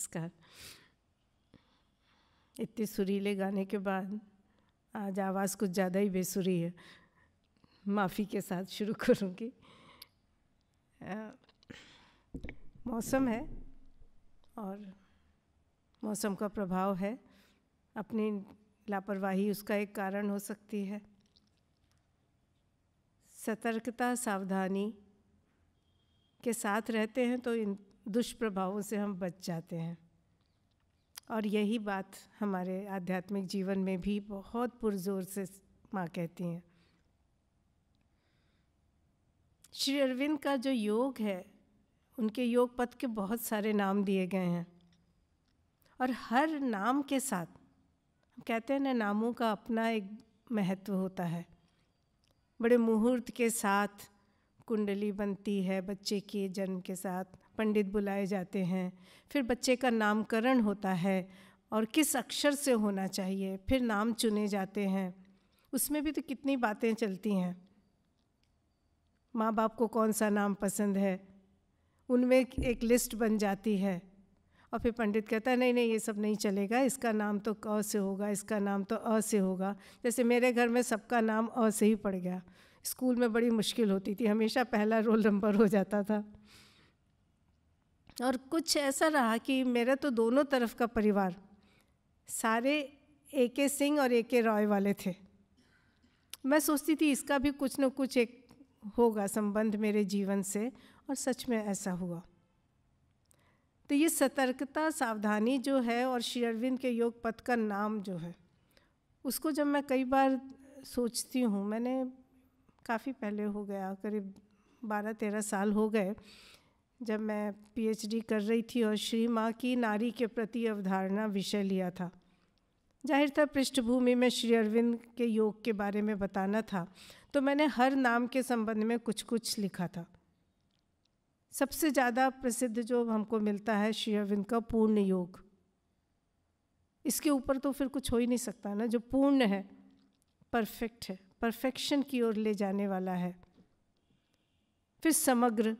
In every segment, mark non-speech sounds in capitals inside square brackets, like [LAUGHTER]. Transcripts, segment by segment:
नमस्कार इतने सुरीले गाने के बाद आज आवाज़ कुछ ज़्यादा ही बेसुरी है माफ़ी के साथ शुरू करूँगी मौसम है और मौसम का प्रभाव है अपनी लापरवाही उसका एक कारण हो सकती है सतर्कता सावधानी के साथ रहते हैं तो इन दुष्प्रभावों से हम बच जाते हैं और यही बात हमारे आध्यात्मिक जीवन में भी बहुत पुरजोर से माँ कहती हैं श्री अरविंद का जो योग है उनके योग पथ के बहुत सारे नाम दिए गए हैं और हर नाम के साथ हम कहते हैं ना नामों का अपना एक महत्व होता है बड़े मुहूर्त के साथ कुंडली बनती है बच्चे के जन्म के साथ पंडित बुलाए जाते हैं फिर बच्चे का नामकरण होता है और किस अक्षर से होना चाहिए फिर नाम चुने जाते हैं उसमें भी तो कितनी बातें चलती हैं माँ बाप को कौन सा नाम पसंद है उनमें एक लिस्ट बन जाती है और फिर पंडित कहता है नहीं नहीं ये सब नहीं चलेगा इसका नाम तो क से होगा इसका नाम तो अ से होगा जैसे मेरे घर में सबका नाम अ से ही पड़ गया स्कूल में बड़ी मुश्किल होती थी हमेशा पहला रोल नंबर हो जाता था और कुछ ऐसा रहा कि मेरा तो दोनों तरफ का परिवार सारे ए के सिंह और ए के रॉय वाले थे मैं सोचती थी इसका भी कुछ न कुछ एक होगा संबंध मेरे जीवन से और सच में ऐसा हुआ तो ये सतर्कता सावधानी जो है और श्री अरविंद के योग पथ का नाम जो है उसको जब मैं कई बार सोचती हूँ मैंने काफ़ी पहले हो गया करीब बारह तेरह साल हो गए जब मैं पीएचडी कर रही थी और श्री माँ की नारी के प्रति अवधारणा विषय लिया था जाहिर था पृष्ठभूमि में श्री अरविंद के योग के बारे में बताना था तो मैंने हर नाम के संबंध में कुछ कुछ लिखा था सबसे ज़्यादा प्रसिद्ध जो हमको मिलता है श्री अरविंद का पूर्ण योग इसके ऊपर तो फिर कुछ हो ही नहीं सकता ना जो पूर्ण है परफेक्ट है परफेक्शन की ओर ले जाने वाला है फिर समग्र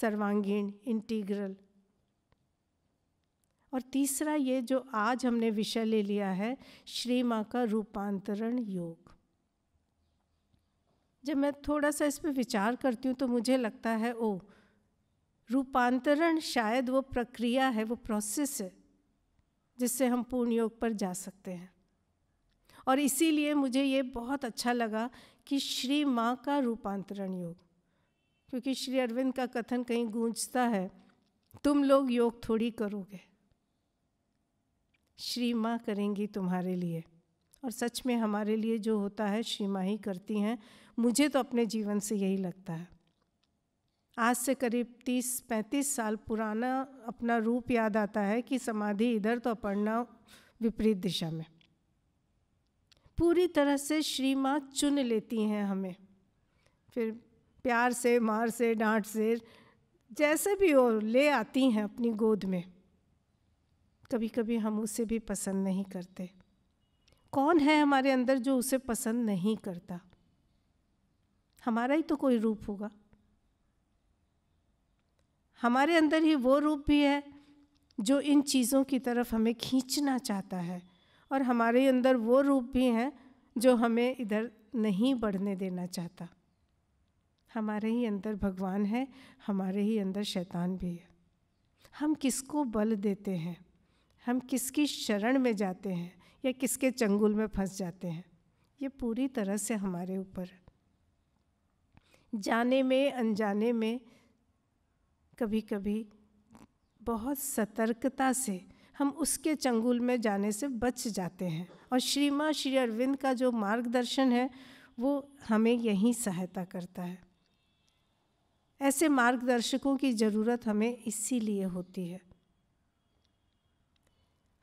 सर्वांगीण इंटीग्रल और तीसरा ये जो आज हमने विषय ले लिया है श्री माँ का रूपांतरण योग जब मैं थोड़ा सा इस पर विचार करती हूँ तो मुझे लगता है ओ रूपांतरण शायद वो प्रक्रिया है वो प्रोसेस है जिससे हम पूर्ण योग पर जा सकते हैं और इसीलिए मुझे ये बहुत अच्छा लगा कि श्री माँ का रूपांतरण योग क्योंकि श्री अरविंद का कथन कहीं गूंजता है तुम लोग योग थोड़ी करोगे श्री माँ करेंगी तुम्हारे लिए और सच में हमारे लिए जो होता है श्री माँ ही करती हैं मुझे तो अपने जीवन से यही लगता है आज से करीब तीस पैंतीस साल पुराना अपना रूप याद आता है कि समाधि इधर तो अपर्णा विपरीत दिशा में पूरी तरह से श्री माँ चुन लेती हैं हमें फिर प्यार से मार से डांट से जैसे भी हो ले आती हैं अपनी गोद में कभी कभी हम उसे भी पसंद नहीं करते कौन है हमारे अंदर जो उसे पसंद नहीं करता हमारा ही तो कोई रूप होगा हमारे अंदर ही वो रूप भी है जो इन चीज़ों की तरफ हमें खींचना चाहता है और हमारे अंदर वो रूप भी हैं जो हमें इधर नहीं बढ़ने देना चाहता हमारे ही अंदर भगवान है हमारे ही अंदर शैतान भी है हम किसको बल देते हैं हम किसकी शरण में जाते हैं या किसके चंगुल में फंस जाते हैं ये पूरी तरह से हमारे ऊपर है जाने में अनजाने में कभी कभी बहुत सतर्कता से हम उसके चंगुल में जाने से बच जाते हैं और श्री माँ श्री अरविंद का जो मार्गदर्शन है वो हमें यही सहायता करता है ऐसे मार्गदर्शकों की ज़रूरत हमें इसीलिए होती है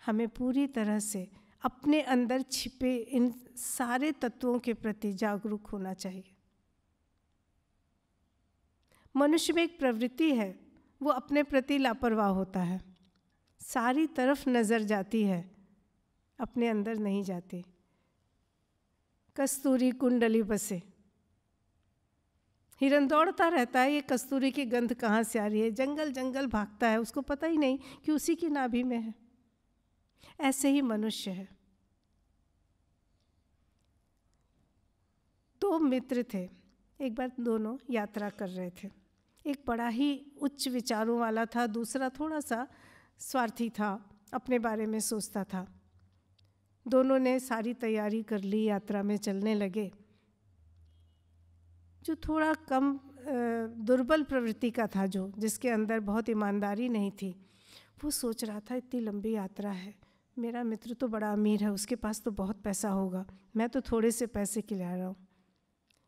हमें पूरी तरह से अपने अंदर छिपे इन सारे तत्वों के प्रति जागरूक होना चाहिए मनुष्य में एक प्रवृत्ति है वो अपने प्रति लापरवाह होता है सारी तरफ नज़र जाती है अपने अंदर नहीं जाती कस्तूरी कुंडली बसे हिरन दौड़ता रहता है ये कस्तूरी की गंध कहाँ से आ रही है जंगल जंगल भागता है उसको पता ही नहीं कि उसी की नाभि में है ऐसे ही मनुष्य है दो तो मित्र थे एक बार दोनों यात्रा कर रहे थे एक बड़ा ही उच्च विचारों वाला था दूसरा थोड़ा सा स्वार्थी था अपने बारे में सोचता था दोनों ने सारी तैयारी कर ली यात्रा में चलने लगे जो थोड़ा कम दुर्बल प्रवृत्ति का था जो जिसके अंदर बहुत ईमानदारी नहीं थी वो सोच रहा था इतनी लंबी यात्रा है मेरा मित्र तो बड़ा अमीर है उसके पास तो बहुत पैसा होगा मैं तो थोड़े से पैसे खिला रहा हूँ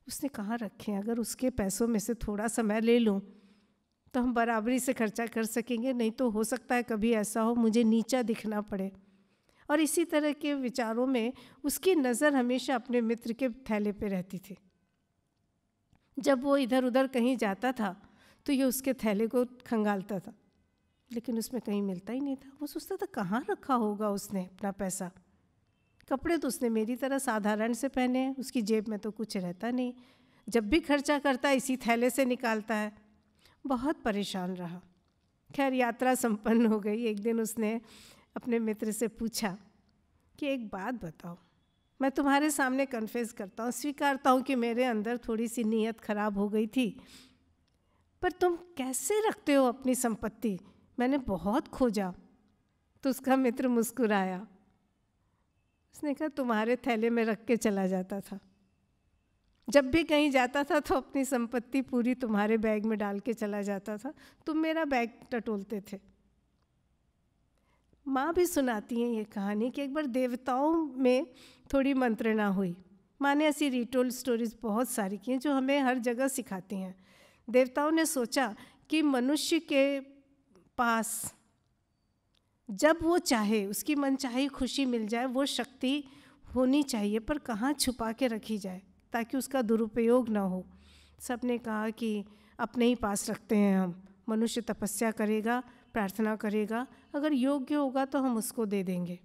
उसने कहाँ रखे हैं अगर उसके पैसों में से थोड़ा समय ले लूँ तो हम बराबरी से खर्चा कर सकेंगे नहीं तो हो सकता है कभी ऐसा हो मुझे नीचा दिखना पड़े और इसी तरह के विचारों में उसकी नज़र हमेशा अपने मित्र के थैले पर रहती थी जब वो इधर उधर कहीं जाता था तो ये उसके थैले को खंगालता था लेकिन उसमें कहीं मिलता ही नहीं था वो सोचता था कहाँ रखा होगा उसने अपना पैसा कपड़े तो उसने मेरी तरह साधारण से पहने हैं उसकी जेब में तो कुछ रहता नहीं जब भी खर्चा करता इसी थैले से निकालता है बहुत परेशान रहा खैर यात्रा संपन्न हो गई एक दिन उसने अपने मित्र से पूछा कि एक बात बताओ मैं तुम्हारे सामने कन्फेस करता हूँ स्वीकारता हूँ कि मेरे अंदर थोड़ी सी नीयत खराब हो गई थी पर तुम कैसे रखते हो अपनी संपत्ति मैंने बहुत खोजा तो उसका मित्र मुस्कुराया उसने कहा तुम्हारे थैले में रख के चला जाता था जब भी कहीं जाता था तो अपनी संपत्ति पूरी तुम्हारे बैग में डाल के चला जाता था तुम मेरा बैग टटोलते थे माँ भी सुनाती हैं ये कहानी कि एक बार देवताओं में थोड़ी मंत्रणा हुई माने ऐसी रिटोल स्टोरीज बहुत सारी की हैं जो हमें हर जगह सिखाती हैं देवताओं ने सोचा कि मनुष्य के पास जब वो चाहे उसकी मनचाही खुशी मिल जाए वो शक्ति होनी चाहिए पर कहाँ छुपा के रखी जाए ताकि उसका दुरुपयोग ना हो सब ने कहा कि अपने ही पास रखते हैं हम मनुष्य तपस्या करेगा प्रार्थना करेगा अगर योग्य होगा तो हम उसको दे देंगे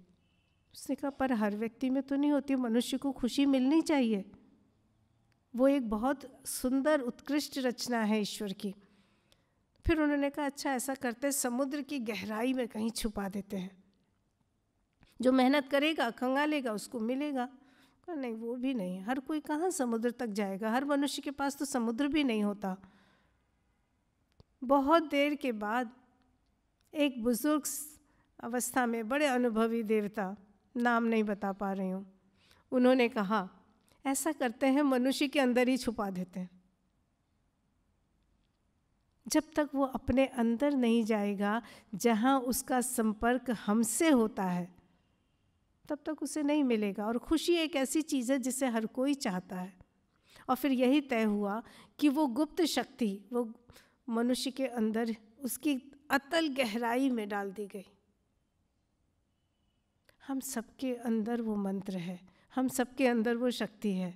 उसने कहा पर हर व्यक्ति में तो नहीं होती मनुष्य को खुशी मिलनी चाहिए वो एक बहुत सुंदर उत्कृष्ट रचना है ईश्वर की फिर उन्होंने कहा अच्छा ऐसा करते समुद्र की गहराई में कहीं छुपा देते हैं जो मेहनत करेगा खंगालेगा उसको मिलेगा नहीं वो भी नहीं हर कोई कहाँ समुद्र तक जाएगा हर मनुष्य के पास तो समुद्र भी नहीं होता बहुत देर के बाद एक बुज़ुर्ग अवस्था में बड़े अनुभवी देवता नाम नहीं बता पा रही हूँ उन्होंने कहा ऐसा करते हैं मनुष्य के अंदर ही छुपा देते हैं जब तक वो अपने अंदर नहीं जाएगा जहाँ उसका संपर्क हमसे होता है तब तक उसे नहीं मिलेगा और खुशी एक ऐसी चीज़ है जिसे हर कोई चाहता है और फिर यही तय हुआ कि वो गुप्त शक्ति वो मनुष्य के अंदर उसकी अतल गहराई में डाल दी गई हम सबके अंदर वो मंत्र है हम सबके अंदर वो शक्ति है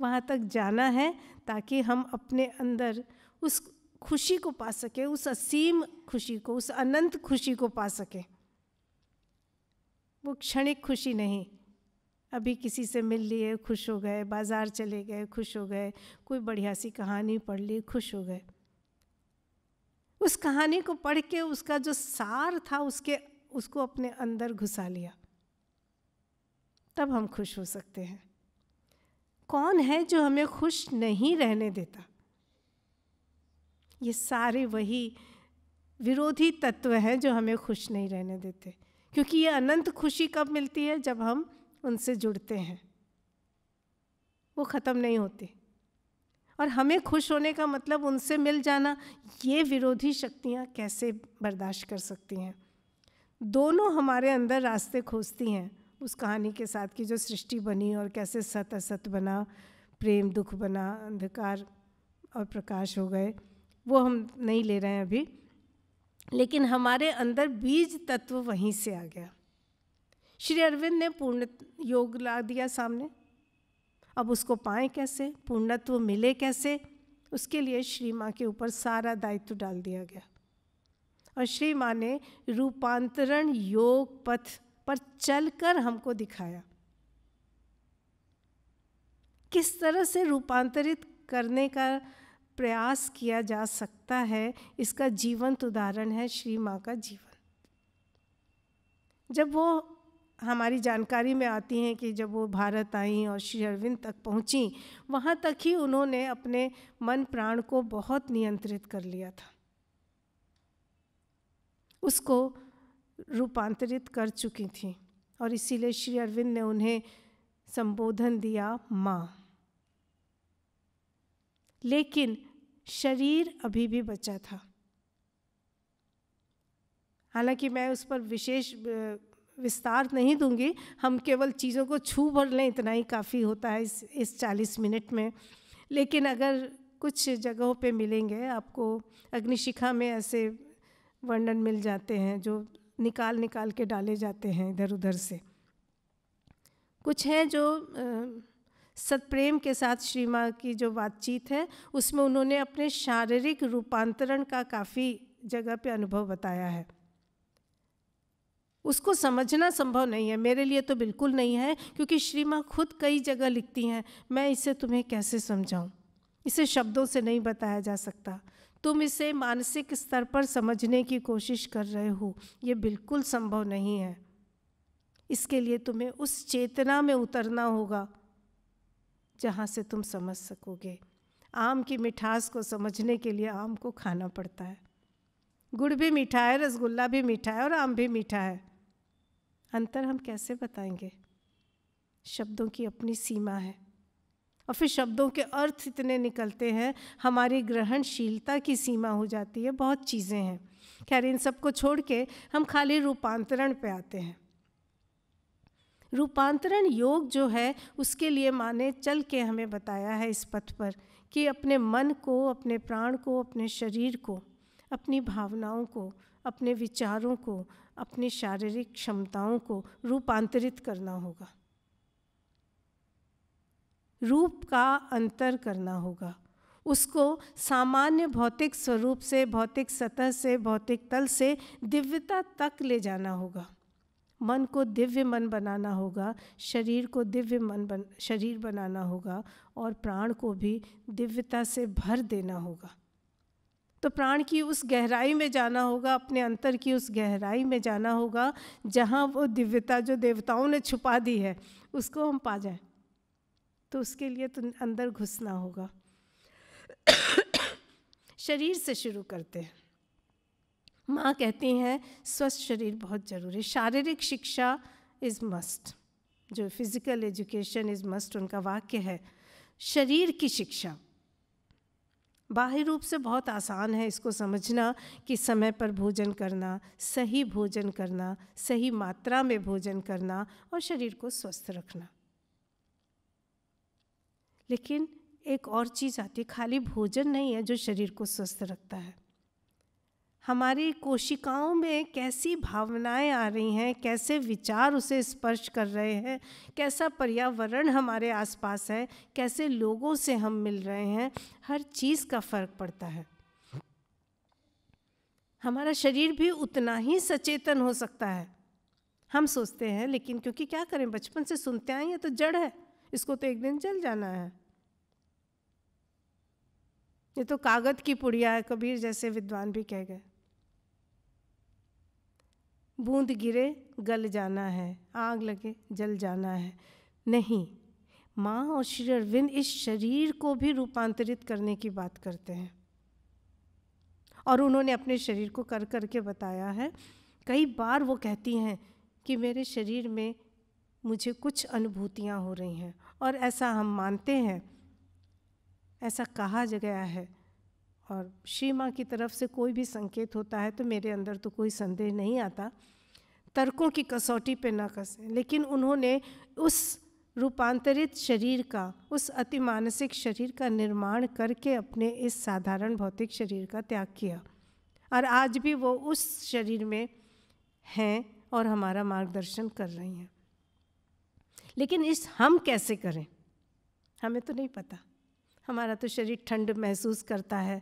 वहाँ तक जाना है ताकि हम अपने अंदर उस खुशी को पा सकें उस असीम खुशी को उस अनंत खुशी को पा सकें वो क्षणिक खुशी नहीं अभी किसी से मिल लिए खुश हो गए बाज़ार चले गए खुश हो गए कोई बढ़िया सी कहानी पढ़ ली खुश हो गए उस कहानी को पढ़ के उसका जो सार था उसके उसको अपने अंदर घुसा लिया तब हम खुश हो सकते हैं कौन है जो हमें खुश नहीं रहने देता ये सारे वही विरोधी तत्व हैं जो हमें खुश नहीं रहने देते क्योंकि ये अनंत खुशी कब मिलती है जब हम उनसे जुड़ते हैं वो ख़त्म नहीं होती और हमें खुश होने का मतलब उनसे मिल जाना ये विरोधी शक्तियाँ कैसे बर्दाश्त कर सकती हैं दोनों हमारे अंदर रास्ते खोजती हैं उस कहानी के साथ की जो सृष्टि बनी और कैसे सत असत बना प्रेम दुख बना अंधकार और प्रकाश हो गए वो हम नहीं ले रहे हैं अभी लेकिन हमारे अंदर बीज तत्व वहीं से आ गया श्री अरविंद ने पूर्ण योग ला दिया सामने अब उसको पाएँ कैसे पूर्णत्व मिले कैसे उसके लिए श्री माँ के ऊपर सारा दायित्व डाल दिया गया और श्री माँ ने रूपांतरण योग पथ पर चलकर हमको दिखाया किस तरह से रूपांतरित करने का प्रयास किया जा सकता है इसका जीवंत उदाहरण है श्री माँ का जीवन जब वो हमारी जानकारी में आती हैं कि जब वो भारत आई और श्री अरविंद तक पहुँची वहाँ तक ही उन्होंने अपने मन प्राण को बहुत नियंत्रित कर लिया था उसको रूपांतरित कर चुकी थीं और इसीलिए श्री अरविंद ने उन्हें संबोधन दिया माँ लेकिन शरीर अभी भी बचा था हालांकि मैं उस पर विशेष विस्तार नहीं दूंगी हम केवल चीज़ों को छू भर लें इतना ही काफ़ी होता है इस इस चालीस मिनट में लेकिन अगर कुछ जगहों पे मिलेंगे आपको अग्निशिखा में ऐसे वर्णन मिल जाते हैं जो निकाल निकाल के डाले जाते हैं इधर उधर से कुछ हैं जो सतप्रेम के साथ श्री माँ की जो बातचीत है उसमें उन्होंने अपने शारीरिक रूपांतरण का काफ़ी जगह पे अनुभव बताया है उसको समझना संभव नहीं है मेरे लिए तो बिल्कुल नहीं है क्योंकि श्री माँ खुद कई जगह लिखती हैं मैं इसे तुम्हें कैसे समझाऊँ इसे शब्दों से नहीं बताया जा सकता तुम इसे मानसिक स्तर पर समझने की कोशिश कर रहे हो ये बिल्कुल संभव नहीं है इसके लिए तुम्हें उस चेतना में उतरना होगा जहाँ से तुम समझ सकोगे आम की मिठास को समझने के लिए आम को खाना पड़ता है गुड़ भी मीठा है रसगुल्ला भी मीठा है और आम भी मीठा है अंतर हम कैसे बताएंगे शब्दों की अपनी सीमा है और फिर शब्दों के अर्थ इतने निकलते हैं हमारी ग्रहणशीलता की सीमा हो जाती है बहुत चीज़ें हैं खैर इन सबको छोड़ के हम खाली रूपांतरण पे आते हैं रूपांतरण योग जो है उसके लिए माने चल के हमें बताया है इस पथ पर कि अपने मन को अपने प्राण को अपने शरीर को अपनी भावनाओं को अपने विचारों को अपनी शारीरिक क्षमताओं को रूपांतरित करना होगा रूप का अंतर करना होगा उसको सामान्य भौतिक स्वरूप से भौतिक सतह से भौतिक तल से दिव्यता तक ले जाना होगा मन को दिव्य मन बनाना होगा शरीर को दिव्य मन बन शरीर बनाना होगा और प्राण को भी दिव्यता से भर देना होगा तो प्राण की उस गहराई में जाना होगा अपने अंतर की उस गहराई में जाना होगा जहाँ वो दिव्यता जो देवताओं ने छुपा दी है उसको हम पा जाएं तो उसके लिए तो अंदर घुसना होगा शरीर से शुरू करते हैं माँ कहती हैं स्वस्थ शरीर बहुत ज़रूरी शारीरिक शिक्षा इज़ मस्ट जो फिज़िकल एजुकेशन इज़ मस्ट उनका वाक्य है शरीर की शिक्षा बाहरी रूप से बहुत आसान है इसको समझना कि समय पर भोजन करना सही भोजन करना सही मात्रा में भोजन करना और शरीर को स्वस्थ रखना लेकिन एक और चीज़ आती है खाली भोजन नहीं है जो शरीर को स्वस्थ रखता है हमारी कोशिकाओं में कैसी भावनाएं आ रही हैं कैसे विचार उसे स्पर्श कर रहे हैं कैसा पर्यावरण हमारे आसपास है कैसे लोगों से हम मिल रहे हैं हर चीज़ का फ़र्क पड़ता है हमारा शरीर भी उतना ही सचेतन हो सकता है हम सोचते हैं लेकिन क्योंकि क्या करें बचपन से सुनते आए हैं तो जड़ है इसको तो एक दिन जल जाना है ये तो कागत की पुड़िया है कबीर जैसे विद्वान भी कह गए बूंद गिरे गल जाना है आग लगे जल जाना है नहीं माँ और श्री अरविंद इस शरीर को भी रूपांतरित करने की बात करते हैं और उन्होंने अपने शरीर को कर करके बताया है कई बार वो कहती हैं कि मेरे शरीर में मुझे कुछ अनुभूतियाँ हो रही हैं और ऐसा हम मानते हैं ऐसा कहा गया है और श्री माँ की तरफ से कोई भी संकेत होता है तो मेरे अंदर तो कोई संदेह नहीं आता तर्कों की कसौटी पे ना कसें लेकिन उन्होंने उस रूपांतरित शरीर का उस अति मानसिक शरीर का निर्माण करके अपने इस साधारण भौतिक शरीर का त्याग किया और आज भी वो उस शरीर में हैं और हमारा मार्गदर्शन कर रही हैं लेकिन इस हम कैसे करें हमें तो नहीं पता हमारा तो शरीर ठंड महसूस करता है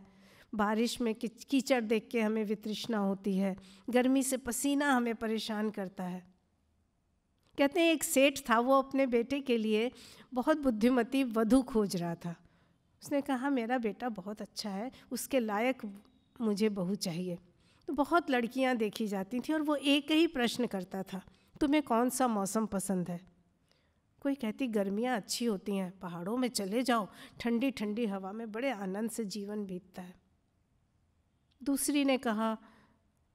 बारिश में कीचड़ देख के हमें वितृष्णा होती है गर्मी से पसीना हमें परेशान करता है कहते हैं एक सेठ था वो अपने बेटे के लिए बहुत बुद्धिमती वधु खोज रहा था उसने कहा मेरा बेटा बहुत अच्छा है उसके लायक मुझे बहू चाहिए तो बहुत लड़कियां देखी जाती थी और वो एक ही प्रश्न करता था तुम्हें कौन सा मौसम पसंद है कोई कहती गर्मियाँ अच्छी होती हैं पहाड़ों में चले जाओ ठंडी ठंडी हवा में बड़े आनंद से जीवन बीतता है दूसरी ने कहा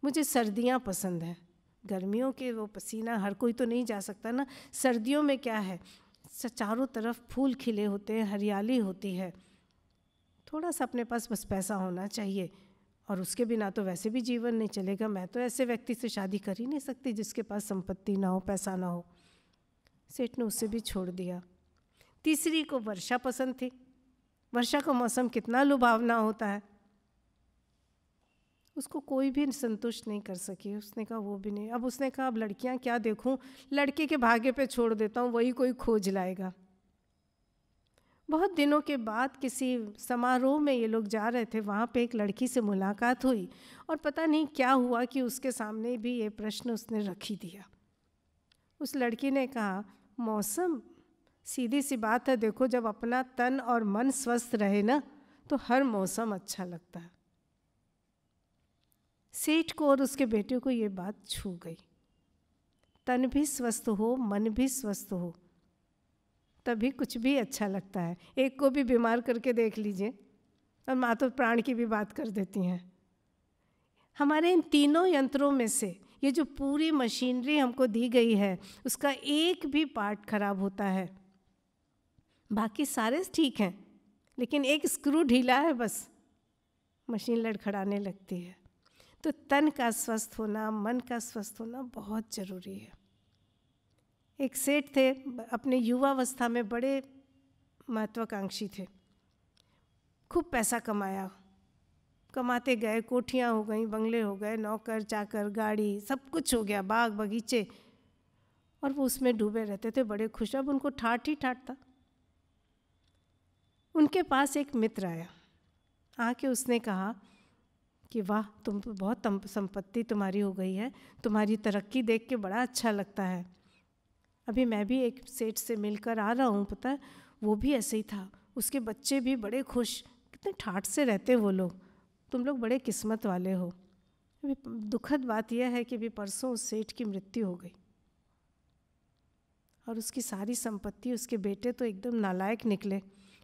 मुझे सर्दियाँ पसंद हैं गर्मियों के वो पसीना हर कोई तो नहीं जा सकता ना सर्दियों में क्या है चारों तरफ फूल खिले होते हैं हरियाली होती है थोड़ा सा अपने पास बस पैसा होना चाहिए और उसके बिना तो वैसे भी जीवन नहीं चलेगा मैं तो ऐसे व्यक्ति से शादी कर ही नहीं सकती जिसके पास संपत्ति ना हो पैसा ना हो सेठ ने उसे भी छोड़ दिया तीसरी को वर्षा पसंद थी वर्षा का मौसम कितना लुभावना होता है उसको कोई भी संतुष्ट नहीं कर सकी उसने कहा वो भी नहीं अब उसने कहा अब लड़कियां क्या देखूं लड़के के भाग्य पे छोड़ देता हूँ वही कोई खोज लाएगा बहुत दिनों के बाद किसी समारोह में ये लोग जा रहे थे वहाँ पे एक लड़की से मुलाकात हुई और पता नहीं क्या हुआ कि उसके सामने भी ये प्रश्न उसने रखी दिया उस लड़की ने कहा मौसम सीधी सी बात है देखो जब अपना तन और मन स्वस्थ रहे ना तो हर मौसम अच्छा लगता है सेठ को और उसके बेटे को ये बात छू गई तन भी स्वस्थ हो मन भी स्वस्थ हो तभी कुछ भी अच्छा लगता है एक को भी बीमार करके देख लीजिए और माँ तो प्राण की भी बात कर देती हैं हमारे इन तीनों यंत्रों में से ये जो पूरी मशीनरी हमको दी गई है उसका एक भी पार्ट खराब होता है बाकी सारे ठीक हैं लेकिन एक स्क्रू ढीला है बस मशीन लड़खड़ाने लगती है तो तन का स्वस्थ होना मन का स्वस्थ होना बहुत ज़रूरी है एक सेठ थे अपने युवावस्था में बड़े महत्वाकांक्षी थे खूब पैसा कमाया कमाते गए कोठियाँ हो गई बंगले हो गए नौकर चाकर गाड़ी सब कुछ हो गया बाग बगीचे और वो उसमें डूबे रहते थे बड़े खुश अब उनको ठाठ ही ठाट था उनके पास एक मित्र आया आके उसने कहा कि वाह तुम तो बहुत संपत्ति तुम्हारी हो गई है तुम्हारी तरक्की देख के बड़ा अच्छा लगता है अभी मैं भी एक सेठ से मिलकर आ रहा हूँ पता वो भी ऐसे ही था उसके बच्चे भी बड़े खुश कितने ठाठ से रहते वो लोग तुम लोग बड़े किस्मत वाले हो अभी दुखद बात यह है कि अभी परसों उस सेठ की मृत्यु हो गई और उसकी सारी संपत्ति उसके बेटे तो एकदम नालायक निकले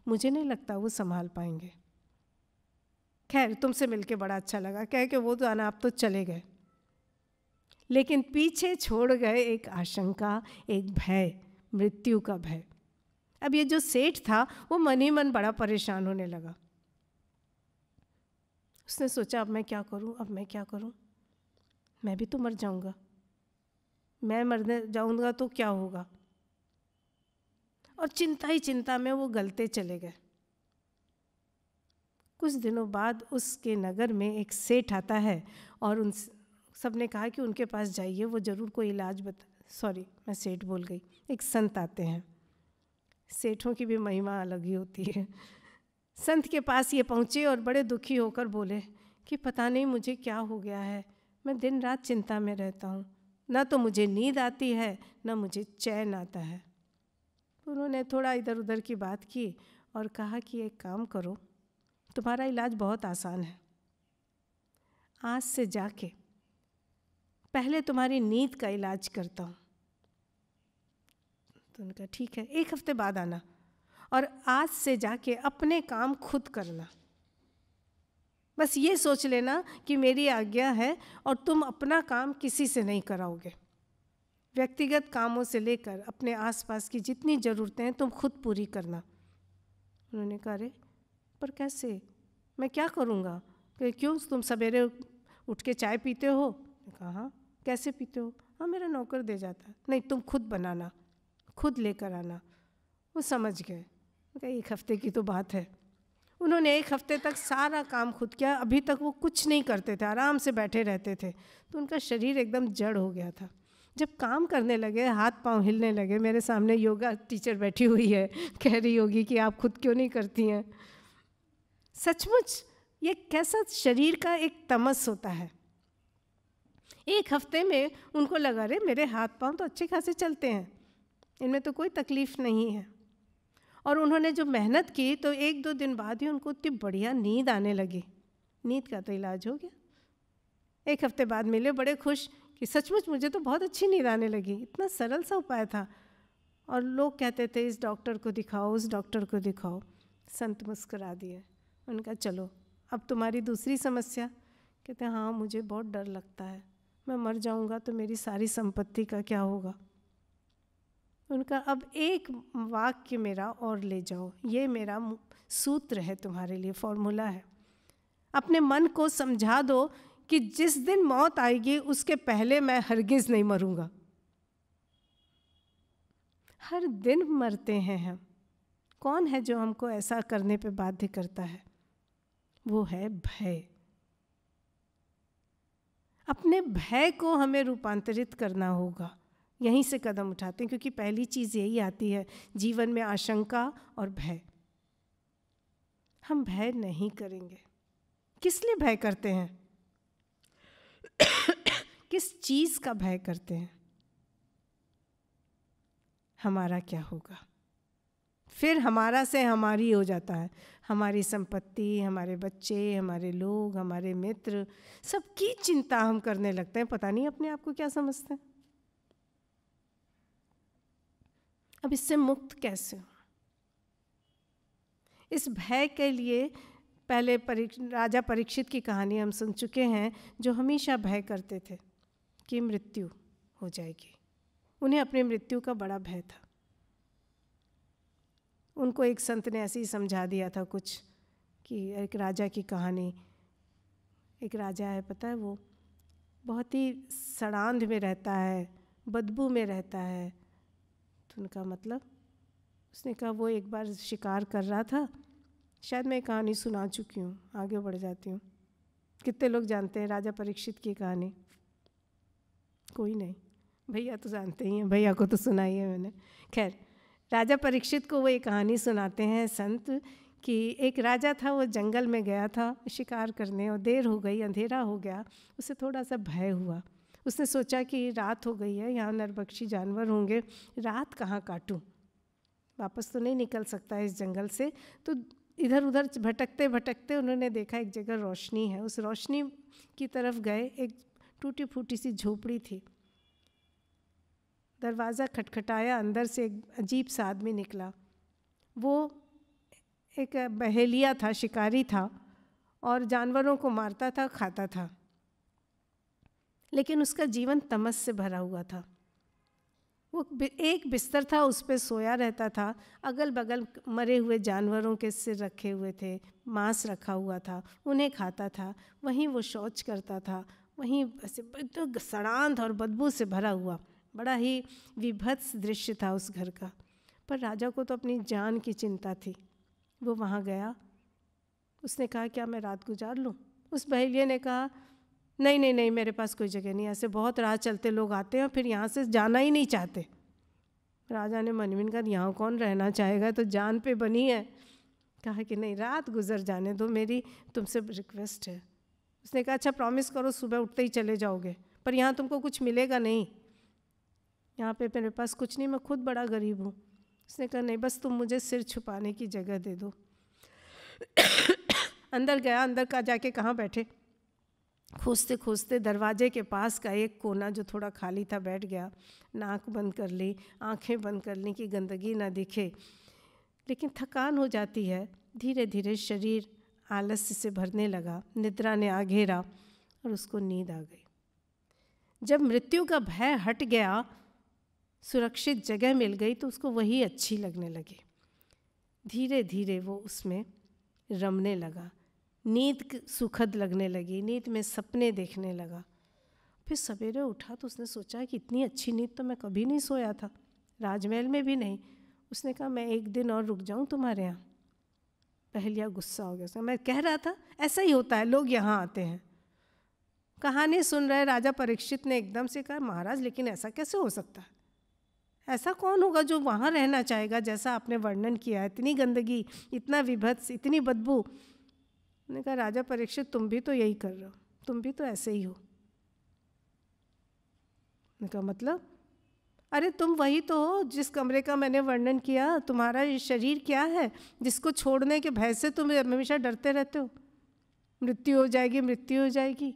मुझे नहीं लगता वो संभाल पाएंगे खैर तुमसे मिलके बड़ा अच्छा लगा कह के वो तो आना आप तो चले गए लेकिन पीछे छोड़ गए एक आशंका एक भय मृत्यु का भय अब ये जो सेठ था वो मन ही मन बड़ा परेशान होने लगा उसने सोचा अब मैं क्या करूं अब मैं क्या करूं मैं भी तो मर जाऊंगा मैं मरने जाऊंगा तो क्या होगा और चिंता ही चिंता में वो गलते चले गए कुछ दिनों बाद उसके नगर में एक सेठ आता है और उन सब ने कहा कि उनके पास जाइए वो ज़रूर कोई इलाज बता सॉरी मैं सेठ बोल गई एक संत आते हैं सेठों की भी महिमा अलग ही होती है संत के पास ये पहुँचे और बड़े दुखी होकर बोले कि पता नहीं मुझे क्या हो गया है मैं दिन रात चिंता में रहता हूँ ना तो मुझे नींद आती है ना मुझे चैन आता है तो उन्होंने थोड़ा इधर उधर की बात की और कहा कि एक काम करो तुम्हारा इलाज बहुत आसान है आज से जाके पहले तुम्हारी नींद का इलाज करता हूँ तो उनका ठीक है एक हफ्ते बाद आना और आज से जाके अपने काम खुद करना बस ये सोच लेना कि मेरी आज्ञा है और तुम अपना काम किसी से नहीं कराओगे व्यक्तिगत कामों से लेकर अपने आसपास की जितनी ज़रूरतें हैं तुम खुद पूरी करना उन्होंने कहा अरे पर कैसे मैं क्या करूँगा क्यों तुम सवेरे उठ के चाय पीते हो कहा हाँ कैसे पीते हो हाँ मेरा नौकर दे जाता नहीं तुम खुद बनाना खुद लेकर आना वो समझ गए कहा एक हफ्ते की तो बात है उन्होंने एक हफ्ते तक सारा काम खुद किया अभी तक वो कुछ नहीं करते थे आराम से बैठे रहते थे तो उनका शरीर एकदम जड़ हो गया था जब काम करने लगे हाथ पांव हिलने लगे मेरे सामने योगा टीचर बैठी हुई है कह रही होगी कि आप खुद क्यों नहीं करती हैं सचमुच ये कैसा शरीर का एक तमस होता है एक हफ्ते में उनको लगा रहे मेरे हाथ पांव तो अच्छे खासे चलते हैं इनमें तो कोई तकलीफ़ नहीं है और उन्होंने जो मेहनत की तो एक दो दिन बाद ही उनको इतनी बढ़िया नींद आने लगी नींद का तो इलाज हो गया एक हफ्ते बाद मिले बड़े खुश कि सचमुच मुझे तो बहुत अच्छी नींद आने लगी इतना सरल सा उपाय था और लोग कहते थे इस डॉक्टर को दिखाओ उस डॉक्टर को दिखाओ संत मुस्करा दिए उनका चलो अब तुम्हारी दूसरी समस्या कहते हाँ मुझे बहुत डर लगता है मैं मर जाऊँगा तो मेरी सारी संपत्ति का क्या होगा उनका अब एक वाक्य मेरा और ले जाओ ये मेरा सूत्र है तुम्हारे लिए फॉर्मूला है अपने मन को समझा दो कि जिस दिन मौत आएगी उसके पहले मैं हरगिज़ नहीं मरूंगा हर दिन मरते हैं हम कौन है जो हमको ऐसा करने पे बाध्य करता है वो है भय अपने भय को हमें रूपांतरित करना होगा यहीं से कदम उठाते हैं क्योंकि पहली चीज़ यही आती है जीवन में आशंका और भय हम भय नहीं करेंगे किस लिए भय करते हैं किस चीज़ का भय करते हैं हमारा क्या होगा फिर हमारा से हमारी हो जाता है हमारी संपत्ति हमारे बच्चे हमारे लोग हमारे मित्र सबकी चिंता हम करने लगते हैं पता नहीं अपने आप को क्या समझते हैं अब इससे मुक्त कैसे हो इस भय के लिए पहले परिक, राजा परीक्षित की कहानी हम सुन चुके हैं जो हमेशा भय करते थे कि मृत्यु हो जाएगी उन्हें अपनी मृत्यु का बड़ा भय था उनको एक संत ने ऐसे ही समझा दिया था कुछ कि एक राजा की कहानी एक राजा है पता है वो बहुत ही सड़ांध में रहता है बदबू में रहता है तो उनका मतलब उसने कहा वो एक बार शिकार कर रहा था शायद मैं कहानी सुना चुकी हूँ आगे बढ़ जाती हूँ कितने लोग जानते हैं राजा परीक्षित की कहानी कोई नहीं भैया तो जानते ही हैं भैया को तो सुनाई है मैंने खैर राजा परीक्षित को वो ये कहानी सुनाते हैं संत कि एक राजा था वो जंगल में गया था शिकार करने और देर हो गई अंधेरा हो गया उसे थोड़ा सा भय हुआ उसने सोचा कि रात हो गई है यहाँ नरबक्षी जानवर होंगे रात कहाँ काटूँ वापस तो नहीं निकल सकता है इस जंगल से तो इधर उधर भटकते भटकते उन्होंने देखा एक जगह रोशनी है उस रोशनी की तरफ गए एक टूटी फूटी सी झोपड़ी थी दरवाज़ा खटखटाया अंदर से एक अजीब सा आदमी निकला वो एक बहेलिया था शिकारी था और जानवरों को मारता था खाता था लेकिन उसका जीवन तमस से भरा हुआ था वो एक बिस्तर था उस पर सोया रहता था अगल बगल मरे हुए जानवरों के सिर रखे हुए थे मांस रखा हुआ था उन्हें खाता था वहीं वो शौच करता था वहीं ऐसे तो सड़ांत और बदबू से भरा हुआ बड़ा ही विभत्स दृश्य था उस घर का पर राजा को तो अपनी जान की चिंता थी वो वहाँ गया उसने कहा क्या मैं रात गुजार लूँ उस भैया ने कहा नहीं नहीं नहीं मेरे पास कोई जगह नहीं ऐसे बहुत राह चलते लोग आते हैं और फिर यहाँ से जाना ही नहीं चाहते राजा ने मनविन कहा यहाँ कौन रहना चाहेगा तो जान पे बनी है कहा कि नहीं रात गुजर जाने दो मेरी तुमसे रिक्वेस्ट है उसने कहा अच्छा प्रॉमिस करो सुबह उठते ही चले जाओगे पर यहाँ तुमको कुछ मिलेगा नहीं यहाँ पे मेरे पास कुछ नहीं मैं खुद बड़ा गरीब हूँ उसने कहा नहीं बस तुम मुझे सिर छुपाने की जगह दे दो [COUGHS] अंदर गया अंदर का जाके कहाँ बैठे खोजते खोजते दरवाजे के पास का एक कोना जो थोड़ा खाली था बैठ गया नाक बंद कर ली आंखें बंद कर ली कि गंदगी ना दिखे लेकिन थकान हो जाती है धीरे धीरे शरीर आलस्य से भरने लगा निद्रा ने आ घेरा और उसको नींद आ गई जब मृत्यु का भय हट गया सुरक्षित जगह मिल गई तो उसको वही अच्छी लगने लगी धीरे धीरे वो उसमें रमने लगा नींद सुखद लगने लगी नींद में सपने देखने लगा फिर सवेरे उठा तो उसने सोचा कि इतनी अच्छी नींद तो मैं कभी नहीं सोया था राजमहल में भी नहीं उसने कहा मैं एक दिन और रुक जाऊँ तुम्हारे यहाँ पहलिया गुस्सा हो गया उसने मैं कह रहा था ऐसा ही होता है लोग यहाँ आते हैं कहानी सुन रहे राजा परीक्षित ने एकदम से कहा महाराज लेकिन ऐसा कैसे हो सकता है ऐसा कौन होगा जो वहाँ रहना चाहेगा जैसा आपने वर्णन किया इतनी गंदगी इतना विभत्स इतनी बदबू उन्होंने कहा राजा परीक्षित तुम भी तो यही कर रहे हो तुम भी तो ऐसे ही हो मैंने कहा मतलब अरे तुम वही तो हो जिस कमरे का मैंने वर्णन किया तुम्हारा ये शरीर क्या है जिसको छोड़ने के भय से तुम हमेशा डरते रहते हो मृत्यु हो जाएगी मृत्यु हो जाएगी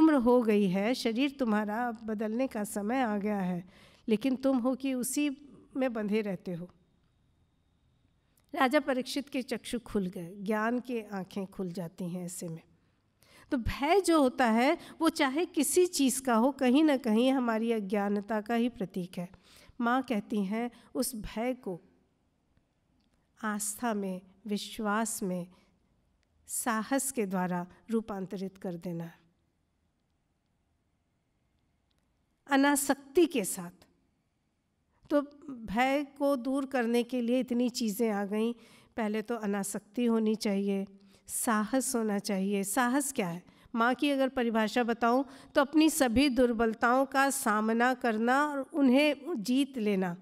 उम्र हो गई है शरीर तुम्हारा बदलने का समय आ गया है लेकिन तुम हो कि उसी में बंधे रहते हो राजा परीक्षित के चक्षु खुल गए ज्ञान की आंखें खुल जाती हैं ऐसे में तो भय जो होता है वो चाहे किसी चीज़ का हो कहीं ना कहीं हमारी अज्ञानता का ही प्रतीक है माँ कहती हैं उस भय को आस्था में विश्वास में साहस के द्वारा रूपांतरित कर देना है अनासक्ति के साथ तो भय को दूर करने के लिए इतनी चीज़ें आ गई पहले तो अनासक्ति होनी चाहिए साहस होना चाहिए साहस क्या है माँ की अगर परिभाषा बताऊँ तो अपनी सभी दुर्बलताओं का सामना करना और उन्हें जीत लेना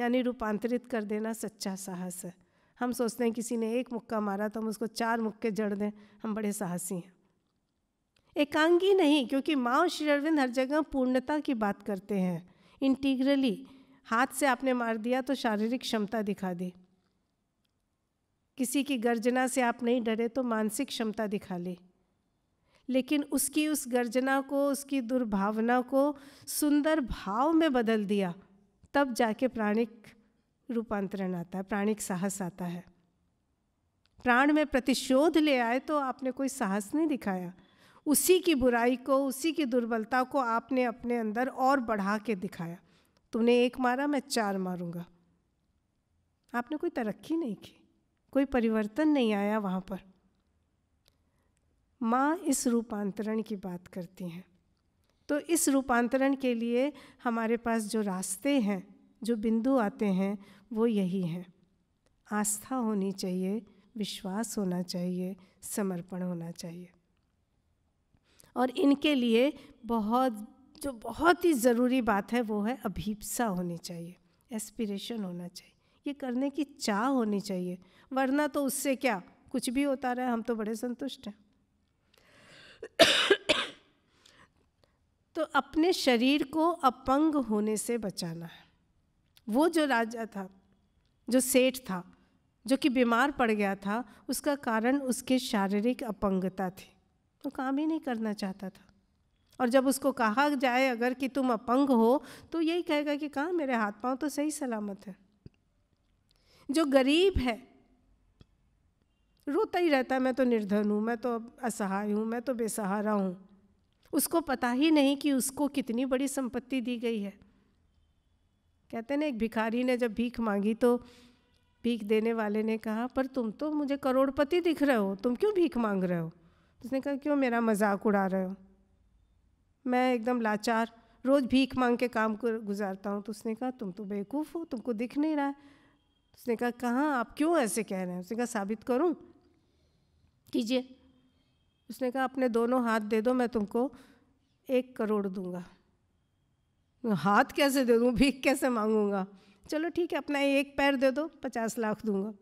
यानी रूपांतरित कर देना सच्चा साहस है हम सोचते हैं किसी ने एक मुक्का मारा तो हम उसको चार मुक्के जड़ दें हम बड़े साहसी हैं एकांगी नहीं क्योंकि माँ और श्री अरविंद हर जगह पूर्णता की बात करते हैं इंटीग्रली हाथ से आपने मार दिया तो शारीरिक क्षमता दिखा दी किसी की गर्जना से आप नहीं डरे तो मानसिक क्षमता दिखा ली लेकिन उसकी उस गर्जना को उसकी दुर्भावना को सुंदर भाव में बदल दिया तब जाके प्राणिक रूपांतरण आता है प्राणिक साहस आता है प्राण में प्रतिशोध ले आए तो आपने कोई साहस नहीं दिखाया उसी की बुराई को उसी की दुर्बलता को आपने अपने अंदर और बढ़ा के दिखाया तुमने एक मारा मैं चार मारूंगा आपने कोई तरक्की नहीं की कोई परिवर्तन नहीं आया वहाँ पर माँ इस रूपांतरण की बात करती हैं तो इस रूपांतरण के लिए हमारे पास जो रास्ते हैं जो बिंदु आते हैं वो यही हैं आस्था होनी चाहिए विश्वास होना चाहिए समर्पण होना चाहिए और इनके लिए बहुत जो बहुत ही ज़रूरी बात है वो है अभीपसा होनी चाहिए एस्पिरेशन होना चाहिए ये करने की चाह होनी चाहिए वरना तो उससे क्या कुछ भी होता रहे हम तो बड़े संतुष्ट हैं तो अपने शरीर को अपंग होने से बचाना है वो जो राजा था जो सेठ था जो कि बीमार पड़ गया था उसका कारण उसके शारीरिक अपंगता थी वो तो काम ही नहीं करना चाहता था और जब उसको कहा जाए अगर कि तुम अपंग हो तो यही कहेगा कि कहाँ मेरे हाथ पाँव तो सही सलामत है जो गरीब है रोता ही रहता है मैं तो निर्धन हूँ मैं तो असहाय हूँ मैं तो बेसहारा हूँ उसको पता ही नहीं कि उसको कितनी बड़ी संपत्ति दी गई है कहते ना एक भिखारी ने जब भीख मांगी तो भीख देने वाले ने कहा पर तुम तो मुझे करोड़पति दिख रहे हो तुम क्यों भीख मांग रहे हो तो उसने कहा क्यों मेरा मजाक उड़ा रहे हो मैं एकदम लाचार रोज़ भीख मांग के काम कर गुजारता हूँ तो उसने कहा तुम तो बेवकूफ़ हो तुमको दिख नहीं रहा है उसने कहा कहाँ आप क्यों ऐसे कह रहे हैं उसने कहा साबित करूँ कीजिए उसने कहा अपने दोनों हाथ दे दो मैं तुमको एक करोड़ दूंगा हाथ कैसे दे दूँ भीख कैसे मांगूंगा चलो ठीक है अपना एक पैर दे दो पचास लाख दूंगा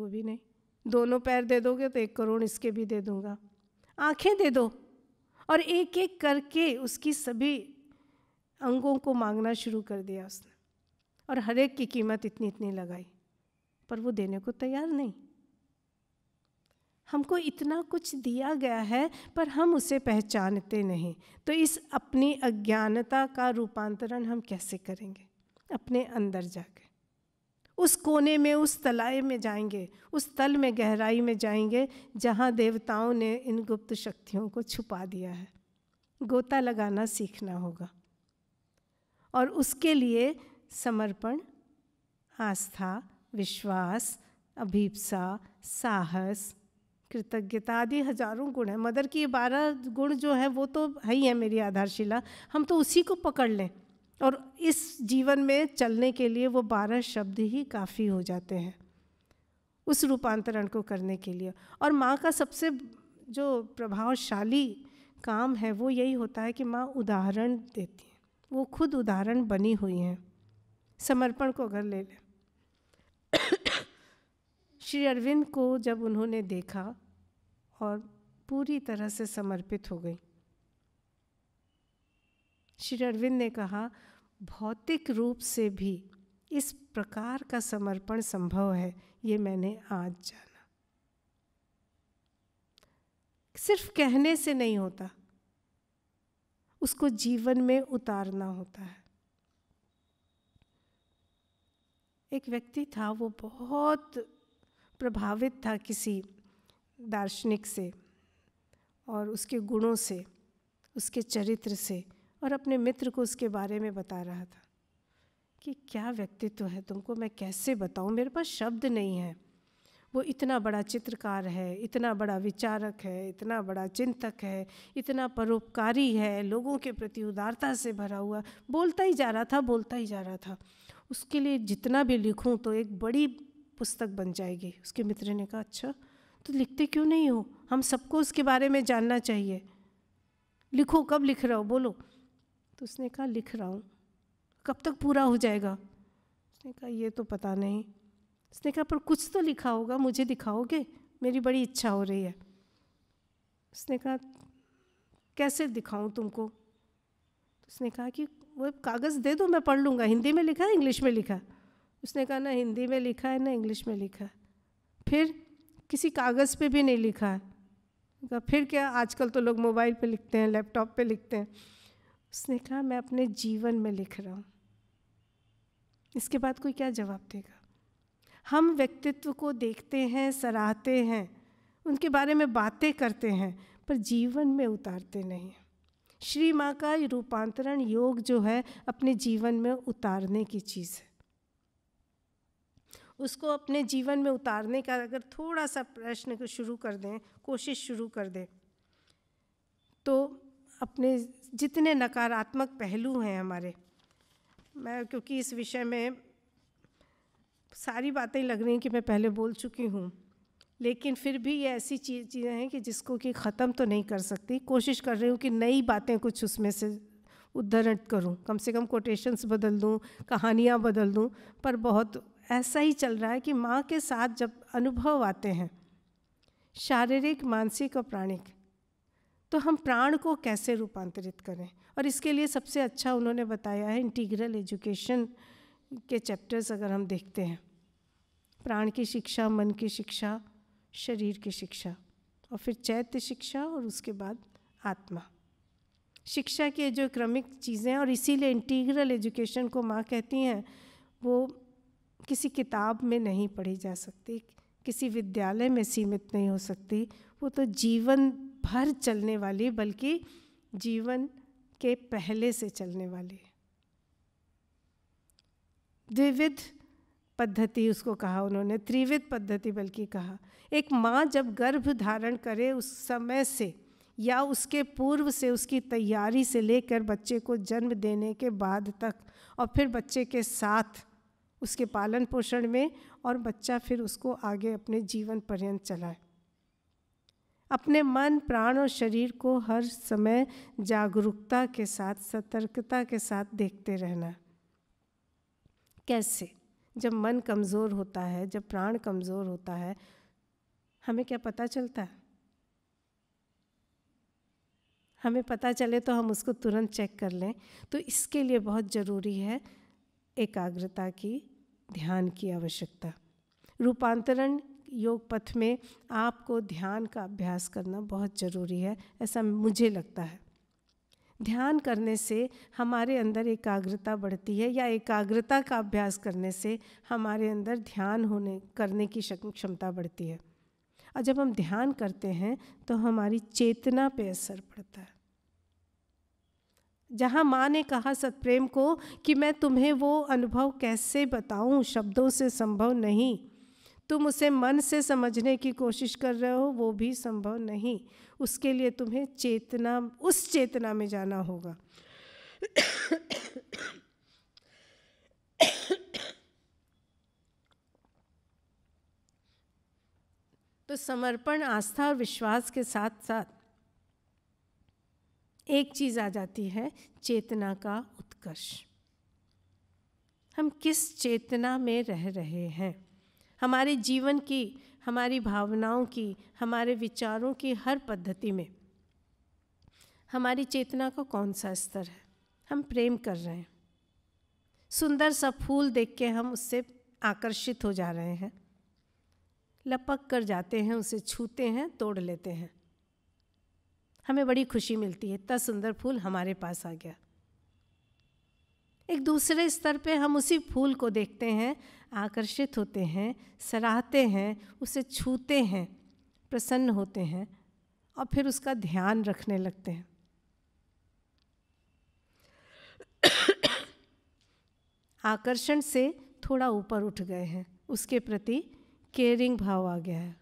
वो भी नहीं दोनों पैर दे दोगे तो एक करोड़ इसके भी दे दूंगा आंखें दे दो और एक एक करके उसकी सभी अंगों को मांगना शुरू कर दिया उसने और हर एक की कीमत इतनी इतनी लगाई पर वो देने को तैयार नहीं हमको इतना कुछ दिया गया है पर हम उसे पहचानते नहीं तो इस अपनी अज्ञानता का रूपांतरण हम कैसे करेंगे अपने अंदर जाके उस कोने में उस तलाए में जाएंगे उस तल में गहराई में जाएंगे जहाँ देवताओं ने इन गुप्त शक्तियों को छुपा दिया है गोता लगाना सीखना होगा और उसके लिए समर्पण आस्था विश्वास अभीपसा साहस कृतज्ञता आदि हजारों गुण हैं मदर की ये बारह गुण जो हैं वो तो है ही है मेरी आधारशिला हम तो उसी को पकड़ लें और इस जीवन में चलने के लिए वो बारह शब्द ही काफ़ी हो जाते हैं उस रूपांतरण को करने के लिए और माँ का सबसे जो प्रभावशाली काम है वो यही होता है कि माँ उदाहरण देती हैं वो खुद उदाहरण बनी हुई हैं समर्पण को अगर ले लें श्री अरविंद को जब उन्होंने देखा और पूरी तरह से समर्पित हो गई श्री अरविंद ने कहा भौतिक रूप से भी इस प्रकार का समर्पण संभव है ये मैंने आज जाना सिर्फ कहने से नहीं होता उसको जीवन में उतारना होता है एक व्यक्ति था वो बहुत प्रभावित था किसी दार्शनिक से और उसके गुणों से उसके चरित्र से और अपने मित्र को उसके बारे में बता रहा था कि क्या व्यक्तित्व है तुमको मैं कैसे बताऊँ मेरे पास शब्द नहीं है वो इतना बड़ा चित्रकार है इतना बड़ा विचारक है इतना बड़ा चिंतक है इतना परोपकारी है लोगों के प्रति उदारता से भरा हुआ बोलता ही जा रहा था बोलता ही जा रहा था उसके लिए जितना भी लिखूं तो एक बड़ी पुस्तक बन जाएगी उसके मित्र ने कहा अच्छा तो लिखते क्यों नहीं हो हम सबको उसके बारे में जानना चाहिए लिखो कब लिख रहे हो बोलो तो उसने कहा लिख रहा हूँ कब तक पूरा हो जाएगा उसने कहा ये तो पता नहीं उसने कहा पर कुछ तो लिखा होगा मुझे दिखाओगे मेरी बड़ी इच्छा हो रही है उसने कहा कैसे दिखाऊं तुमको उसने कहा कि वो कागज़ दे दो मैं पढ़ लूँगा हिंदी में लिखा है इंग्लिश में लिखा उसने कहा ना हिंदी में लिखा है ना इंग्लिश में लिखा है फिर किसी कागज़ पे भी नहीं लिखा है फिर क्या आजकल तो लोग मोबाइल पे लिखते हैं लैपटॉप पे लिखते हैं उसने कहा मैं अपने जीवन में लिख रहा हूँ इसके बाद कोई क्या जवाब देगा हम व्यक्तित्व को देखते हैं सराहते हैं उनके बारे में बातें करते हैं पर जीवन में उतारते नहीं श्री माँ का रूपांतरण योग जो है अपने जीवन में उतारने की चीज़ है उसको अपने जीवन में उतारने का अगर थोड़ा सा प्रश्न को शुरू कर दें कोशिश शुरू कर दें तो अपने जितने नकारात्मक पहलू हैं हमारे मैं क्योंकि इस विषय में सारी बातें लग रही हैं कि मैं पहले बोल चुकी हूँ लेकिन फिर भी ये ऐसी चीज़ें हैं कि जिसको कि ख़त्म तो नहीं कर सकती कोशिश कर रही हूँ कि नई बातें कुछ उसमें से उद्धरण करूँ कम से कम कोटेशंस बदल दूँ कहानियाँ बदल दूँ पर बहुत ऐसा ही चल रहा है कि माँ के साथ जब अनुभव आते हैं शारीरिक मानसिक और प्राणिक तो हम प्राण को कैसे रूपांतरित करें और इसके लिए सबसे अच्छा उन्होंने बताया है इंटीग्रल एजुकेशन के चैप्टर्स अगर हम देखते हैं प्राण की शिक्षा मन की शिक्षा शरीर की शिक्षा और फिर चैत्य शिक्षा और उसके बाद आत्मा शिक्षा के जो क्रमिक चीज़ें और इसीलिए इंटीग्रल एजुकेशन को माँ कहती हैं वो किसी किताब में नहीं पढ़ी जा सकती किसी विद्यालय में सीमित नहीं हो सकती वो तो जीवन भर चलने वाले बल्कि जीवन के पहले से चलने वाले द्विविध पद्धति उसको कहा उन्होंने त्रिविध पद्धति बल्कि कहा एक माँ जब गर्भ धारण करे उस समय से या उसके पूर्व से उसकी तैयारी से लेकर बच्चे को जन्म देने के बाद तक और फिर बच्चे के साथ उसके पालन पोषण में और बच्चा फिर उसको आगे अपने जीवन पर्यंत चलाए अपने मन प्राण और शरीर को हर समय जागरूकता के साथ सतर्कता के साथ देखते रहना कैसे जब मन कमज़ोर होता है जब प्राण कमज़ोर होता है हमें क्या पता चलता है हमें पता चले तो हम उसको तुरंत चेक कर लें तो इसके लिए बहुत ज़रूरी है एकाग्रता की ध्यान की आवश्यकता रूपांतरण योग पथ में आपको ध्यान का अभ्यास करना बहुत ज़रूरी है ऐसा मुझे लगता है ध्यान करने से हमारे अंदर एकाग्रता बढ़ती है या एकाग्रता का अभ्यास करने से हमारे अंदर ध्यान होने करने की क्षमता बढ़ती है और जब हम ध्यान करते हैं तो हमारी चेतना पे असर पड़ता है जहाँ माँ ने कहा सतप्रेम को कि मैं तुम्हें वो अनुभव कैसे बताऊँ शब्दों से संभव नहीं तुम उसे मन से समझने की कोशिश कर रहे हो वो भी संभव नहीं उसके लिए तुम्हें चेतना उस चेतना में जाना होगा तो समर्पण आस्था और विश्वास के साथ साथ एक चीज़ आ जाती है चेतना का उत्कर्ष हम किस चेतना में रह रहे हैं हमारे जीवन की हमारी भावनाओं की हमारे विचारों की हर पद्धति में हमारी चेतना का कौन सा स्तर है हम प्रेम कर रहे हैं सुंदर सा फूल देख के हम उससे आकर्षित हो जा रहे हैं लपक कर जाते हैं उसे छूते हैं तोड़ लेते हैं हमें बड़ी खुशी मिलती है इतना सुंदर फूल हमारे पास आ गया एक दूसरे स्तर पे हम उसी फूल को देखते हैं आकर्षित होते हैं सराहते हैं उसे छूते हैं प्रसन्न होते हैं और फिर उसका ध्यान रखने लगते हैं आकर्षण से थोड़ा ऊपर उठ गए हैं उसके प्रति केयरिंग भाव आ गया है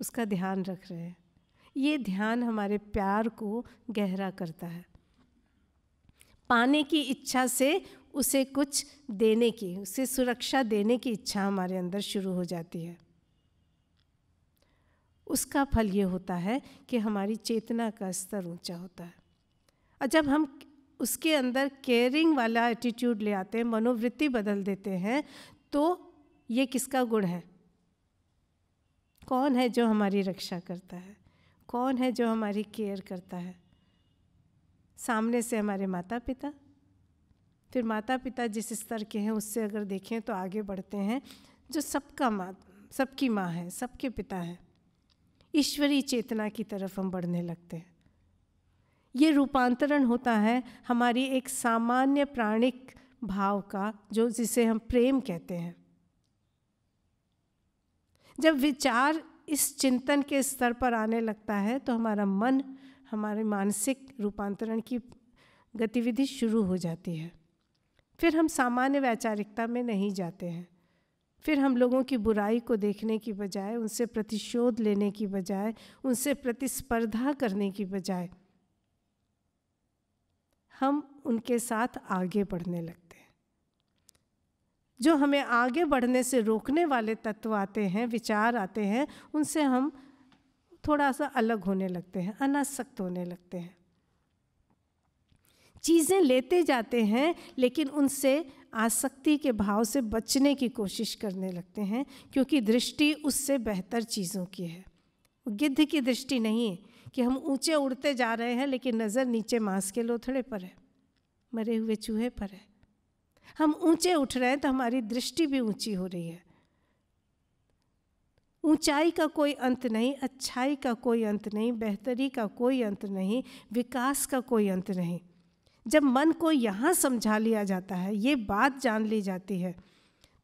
उसका ध्यान रख रहे हैं ये ध्यान हमारे प्यार को गहरा करता है पाने की इच्छा से उसे कुछ देने की उसे सुरक्षा देने की इच्छा हमारे अंदर शुरू हो जाती है उसका फल ये होता है कि हमारी चेतना का स्तर ऊंचा होता है और जब हम उसके अंदर केयरिंग वाला एटीट्यूड ले आते हैं मनोवृत्ति बदल देते हैं तो ये किसका गुण है कौन है जो हमारी रक्षा करता है कौन है जो हमारी केयर करता है सामने से हमारे माता पिता फिर माता पिता जिस स्तर के हैं उससे अगर देखें तो आगे बढ़ते हैं जो सबका माँ सबकी माँ है सबके पिता है ईश्वरीय चेतना की तरफ हम बढ़ने लगते हैं ये रूपांतरण होता है हमारी एक सामान्य प्राणिक भाव का जो जिसे हम प्रेम कहते हैं जब विचार इस चिंतन के स्तर पर आने लगता है तो हमारा मन हमारे मानसिक रूपांतरण की गतिविधि शुरू हो जाती है फिर हम सामान्य वैचारिकता में नहीं जाते हैं फिर हम लोगों की बुराई को देखने की बजाय उनसे प्रतिशोध लेने की बजाय उनसे प्रतिस्पर्धा करने की बजाय हम उनके साथ आगे बढ़ने लगते हैं जो हमें आगे बढ़ने से रोकने वाले तत्व आते हैं विचार आते हैं उनसे हम थोड़ा सा अलग होने लगते हैं अनासक्त होने लगते हैं चीज़ें लेते जाते हैं लेकिन उनसे आसक्ति के भाव से बचने की कोशिश करने लगते हैं क्योंकि दृष्टि उससे बेहतर चीज़ों की है गिद्ध की दृष्टि नहीं है कि हम ऊंचे उड़ते जा रहे हैं लेकिन नज़र नीचे मांस के लोथड़े पर है मरे हुए चूहे पर है हम ऊंचे उठ रहे हैं तो हमारी दृष्टि भी ऊंची हो रही है ऊंचाई का कोई अंत नहीं अच्छाई का कोई अंत नहीं बेहतरी का कोई अंत नहीं विकास का कोई अंत नहीं जब मन को यहाँ समझा लिया जाता है ये बात जान ली जाती है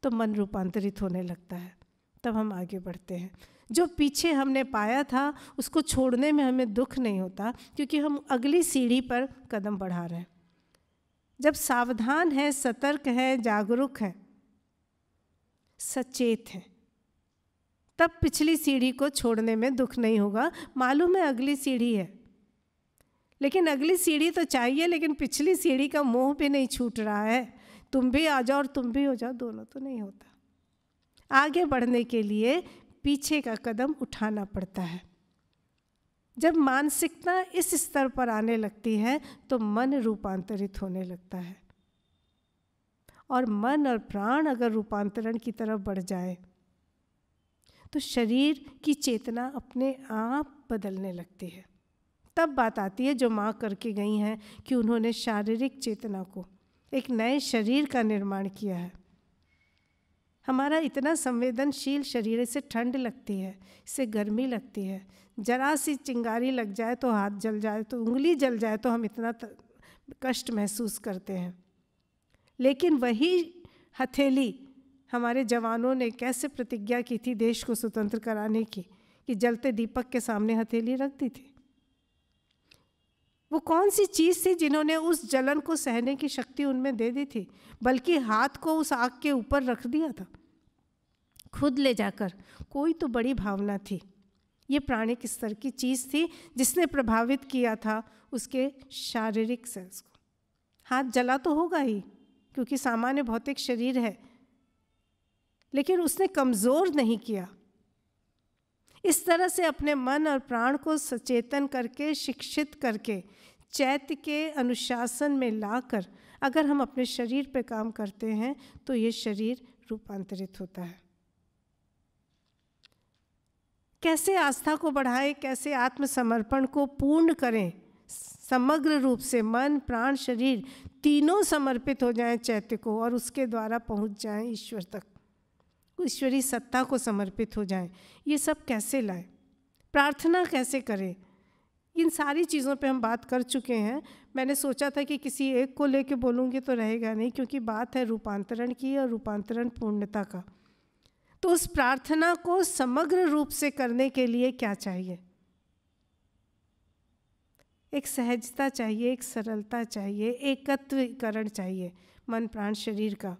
तो मन रूपांतरित होने लगता है तब हम आगे बढ़ते हैं जो पीछे हमने पाया था उसको छोड़ने में हमें दुख नहीं होता क्योंकि हम अगली सीढ़ी पर कदम बढ़ा रहे हैं जब सावधान हैं सतर्क हैं जागरूक हैं सचेत हैं तब पिछली सीढ़ी को छोड़ने में दुख नहीं होगा मालूम है अगली सीढ़ी है लेकिन अगली सीढ़ी तो चाहिए लेकिन पिछली सीढ़ी का मोह भी नहीं छूट रहा है तुम भी आ जाओ और तुम भी हो जाओ दोनों तो नहीं होता आगे बढ़ने के लिए पीछे का कदम उठाना पड़ता है जब मानसिकता इस स्तर पर आने लगती है तो मन रूपांतरित होने लगता है और मन और प्राण अगर रूपांतरण की तरफ बढ़ जाए तो शरीर की चेतना अपने आप बदलने लगती है तब बात आती है जो माँ करके गई हैं कि उन्होंने शारीरिक चेतना को एक नए शरीर का निर्माण किया है हमारा इतना संवेदनशील शरीर से ठंड लगती है इससे गर्मी लगती है जरा सी चिंगारी लग जाए तो हाथ जल जाए तो उंगली जल जाए तो हम इतना कष्ट महसूस करते हैं लेकिन वही हथेली हमारे जवानों ने कैसे प्रतिज्ञा की थी देश को स्वतंत्र कराने की कि जलते दीपक के सामने हथेली रख दी थी वो कौन सी चीज़ थी जिन्होंने उस जलन को सहने की शक्ति उनमें दे दी थी बल्कि हाथ को उस आग के ऊपर रख दिया था खुद ले जाकर कोई तो बड़ी भावना थी ये प्राणिक स्तर की चीज़ थी जिसने प्रभावित किया था उसके शारीरिक सेंस को हाथ जला तो होगा ही क्योंकि सामान्य भौतिक शरीर है लेकिन उसने कमज़ोर नहीं किया इस तरह से अपने मन और प्राण को सचेतन करके शिक्षित करके चैत्य के अनुशासन में लाकर अगर हम अपने शरीर पर काम करते हैं तो ये शरीर रूपांतरित होता है कैसे आस्था को बढ़ाएं कैसे आत्मसमर्पण को पूर्ण करें समग्र रूप से मन प्राण शरीर तीनों समर्पित हो जाएं चैत्य को और उसके द्वारा पहुंच जाएं ईश्वर तक ईश्वरी सत्ता को समर्पित हो जाएं ये सब कैसे लाएं प्रार्थना कैसे करें इन सारी चीज़ों पे हम बात कर चुके हैं मैंने सोचा था कि किसी एक को लेके बोलूँगी तो रहेगा नहीं क्योंकि बात है रूपांतरण की और रूपांतरण पूर्णता का तो उस प्रार्थना को समग्र रूप से करने के लिए क्या चाहिए एक सहजता चाहिए एक सरलता चाहिए एकत्वीकरण चाहिए मन प्राण शरीर का